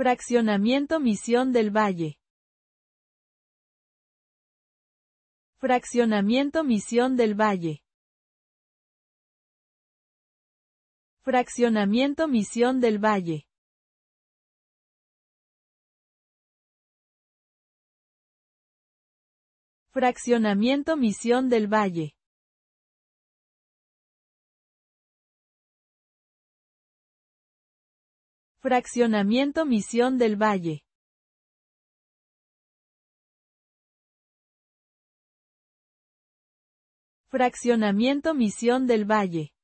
Fraccionamiento Misión del Valle. Fraccionamiento Misión del Valle. Fraccionamiento Misión del Valle. Fraccionamiento Misión del Valle. Fraccionamiento Misión del Valle. Fraccionamiento Misión del Valle.